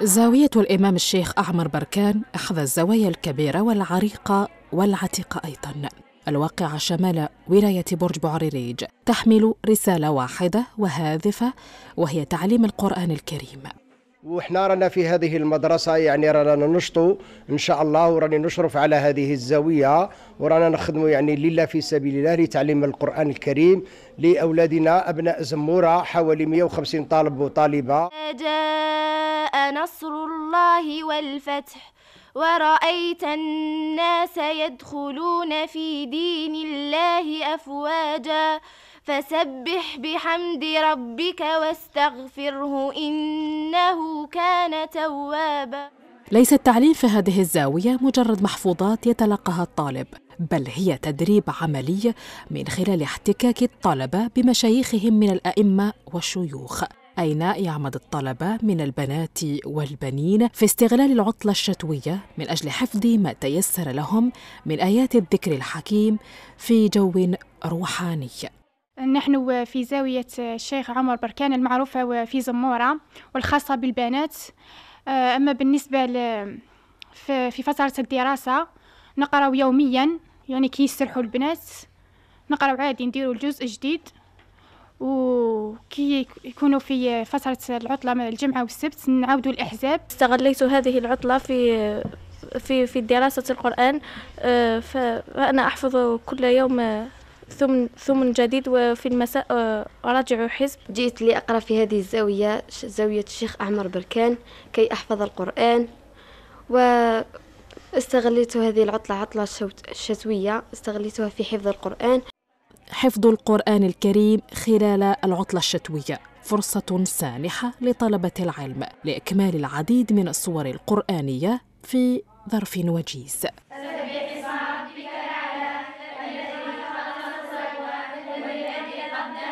زاوية الإمام الشيخ أعمر بركان إحدى الزوايا الكبيرة والعريقة والعتيقة أيضاً الواقعة شمال ولاية برج بعريريج تحمل رسالة واحدة وهادفة وهي تعليم القرآن الكريم وإحنا رانا في هذه المدرسة يعني رانا ننشطوا إن شاء الله وراني نشرف على هذه الزاوية ورانا نخدموا يعني لله في سبيل الله لتعليم القرآن الكريم لأولادنا أبناء زمورة حوالي 150 طالب وطالبة نصر الله والفتح ورأيت الناس يدخلون في دين الله أفواجا فسبح بحمد ربك واستغفره إنه كان توابا ليس التعليم في هذه الزاوية مجرد محفوظات يتلقاها الطالب بل هي تدريب عملي من خلال احتكاك الطلبة بمشايخهم من الأئمة والشيوخ أين يعمد الطلبة من البنات والبنين في استغلال العطلة الشتوية من أجل حفظ ما تيسر لهم من آيات الذكر الحكيم في جو روحاني نحن في زاوية الشيخ عمر بركان المعروفة في زمورة والخاصة بالبنات أما بالنسبة في فترة الدراسة نقرأ يوميا يعني كي البنات نقرأ عادي نديروا الجزء الجديد وكي يكونوا في فترة العطلة من الجمعة والسبت نعاودوا الأحزاب استغليت هذه العطلة في في في دراسة القرآن آه، فأنا أحفظ كل يوم ثم ثم جديد وفي المساء آه، أراجع حزب جئت لأقرأ في هذه الزاوية زاوية الشيخ أعمر بركان كي أحفظ القرآن و استغليت هذه العطلة عطلة شتوية استغليتها في حفظ القرآن حفظ القرآن الكريم خلال العطلة الشتوية فرصة سانحة لطلبة العلم لإكمال العديد من الصور القرآنية في ظرف وجيز